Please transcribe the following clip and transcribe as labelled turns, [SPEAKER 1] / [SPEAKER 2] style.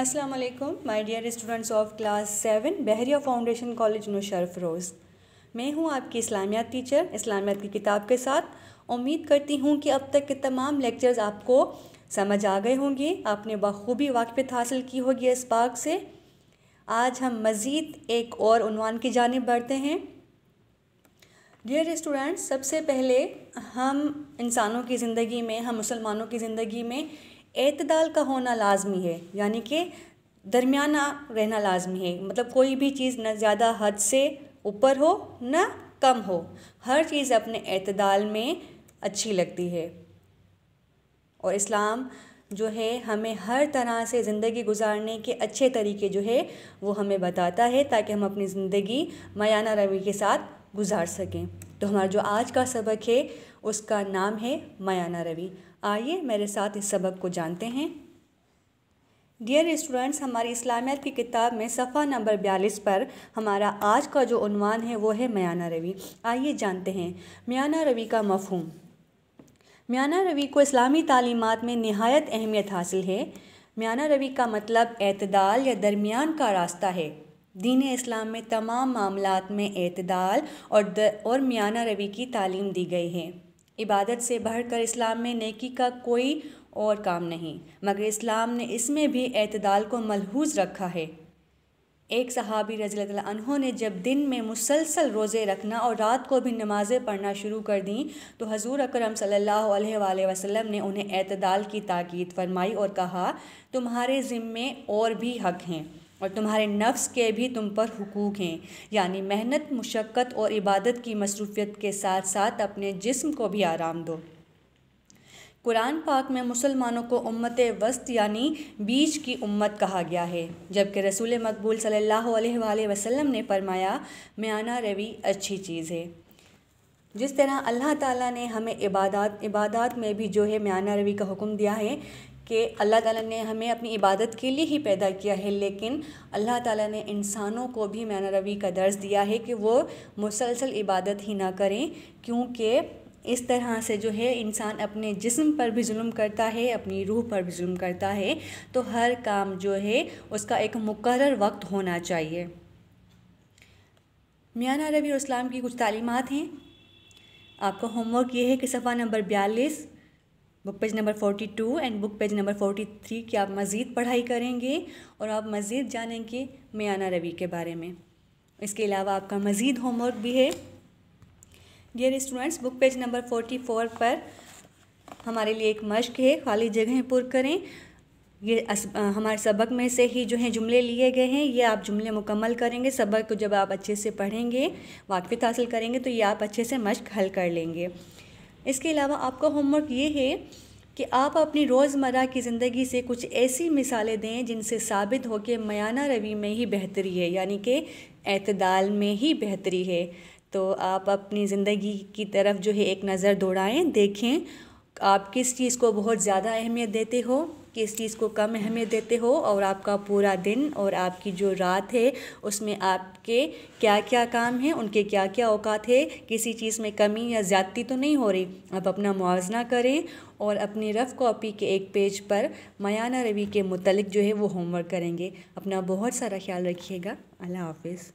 [SPEAKER 1] अस्सलाम वालेकुम my dear students of class seven Bahria foundation college नौशरफ रोज़ मैं हूं आपकी इस्लामियात टीचर इस्लामियात की किताब के साथ उम्मीद करती हूं कि अब तक के तमाम लेक्चर्स आपको समझ आ गए होंगे आपने बखूबी वाकफियत हासिल की होगी इस बाग से आज हम मज़ीद एक और उनवान की जानब बढ़ते हैं डियर स्टूडेंट्स सबसे पहले हम इंसानों की ज़िंदगी में हम मुसलमानों की ज़िंदगी में एतदाल का होना लाजमी है यानी कि दरमियाना रहना लाजमी है मतलब कोई भी चीज़ न ज़्यादा हद से ऊपर हो न कम हो हर चीज़ अपने एतदाल में अच्छी लगती है और इस्लाम जो है हमें हर तरह से ज़िंदगी गुजारने के अच्छे तरीके जो है वो हमें बताता है ताकि हम अपनी ज़िंदगी मयाना रवि के साथ गुजार सकें तो हमारा जो आज का सबक है उसका नाम है मयाना रवि आइए मेरे साथ इस सबक को जानते हैं डियर स्टूडेंट्स हमारी इस्लामियत की किताब में सफ़ा नंबर बयालीस पर हमारा आज का जो उनवान है वो है मयाना रवि आइए जानते हैं मयाना रवि का मफहम म्याना रवि को इस्लामी तालीमत में नहायत अहमियत हासिल है म्याना रवि का मतलब अतदाल या दरमियान का रास्ता है दीन इस्लाम में तमाम मामलों में अतदाल और द, और म्याना रवि की तालीम दी गई है इबादत से बढ़कर इस्लाम में नेकी का कोई और काम नहीं मगर इस्लाम ने इसमें भी अतदाल को मलहूज रखा है एक सहाबी रजी अनहों ने जब दिन में मुसलसल रोज़े रखना और रात को भी नमाज़ें पढ़ना शुरू कर दी तो हजूर अकरम सल्ला वसलम ने उन्हें अतदाल की ताकीद फरमाई और कहा तुम्हारे ज़िम्मे और भी हक हैं और तुम्हारे नफ्स के भी तुम पर हुकूक हैं यानी मेहनत मुशक्क़त और इबादत की मसरूफियत के साथ साथ अपने जिस्म को भी आराम दो कुरान पाक में मुसलमानों को उम्मत वस्त यानी बीच की उम्मत कहा गया है जबकि रसूल मकबूल सल्लल्लाहु अलैहि वसल्लम ने फरमाया म्याना रवि अच्छी चीज़ है जिस तरह अल्लाह ताला ने हमें इबादत इबादत में भी जो है म्याना रवि का हुक्म दिया है कि अल्लाह ताला ने हमें अपनी इबादत के लिए ही पैदा किया है लेकिन अल्लाह ताला ने इंसानों को भी मैन रवी का दर्ज दिया है कि वो मुसलसल इबादत ही ना करें क्योंकि इस तरह से जो है इंसान अपने जिस्म पर भी जुल्म करता है अपनी रूह पर भी जुल्म करता है तो हर काम जो है उसका एक मुकर वक्त होना चाहिए मियाना रबी इस्लाम की कुछ तालीमत हैं आपका होमवर्क ये है कि सफ़ा नंबर बयालीस book page number forty two and book page number forty three की आप मज़ीद पढ़ाई करेंगे और आप मज़ीद जानेंगे मियाना रवि के बारे में इसके अलावा आपका मज़ीद होमवर्क भी है dear students book page number forty four पर हमारे लिए एक मश्क है खाली जगहें पुर करें ये अस, आ, हमारे सबक में से ही जो है जुमले लिए गए हैं ये आप जुमले मुकम्मल करेंगे सबक को जब आप अच्छे से पढ़ेंगे वाकफित हासिल करेंगे तो ये आप अच्छे से मश्क हल कर लेंगे इसके अलावा आपका होमवर्क ये है कि आप अपनी रोज़मर्रा की ज़िंदगी से कुछ ऐसी मिसालें दें जिनसे साबित हो कि मयाना रवि में ही बेहतरी है यानी कि अतदाल में ही बेहतरी है तो आप अपनी ज़िंदगी की तरफ जो है एक नज़र दौड़ाएँ देखें आप किस चीज़ को बहुत ज़्यादा अहमियत देते हो किस चीज़ को कम अहमियत देते हो और आपका पूरा दिन और आपकी जो रात है उसमें आपके क्या क्या काम हैं उनके क्या क्या औकात है किसी चीज़ में कमी या ज़्यादती तो नहीं हो रही आप अपना मुआवजना करें और अपनी रफ़ कॉपी के एक पेज पर मयाना रवि के मुतलिक जो है वो होमवर्क करेंगे अपना बहुत सारा ख्याल रखिएगा अल्लाह हाफिज़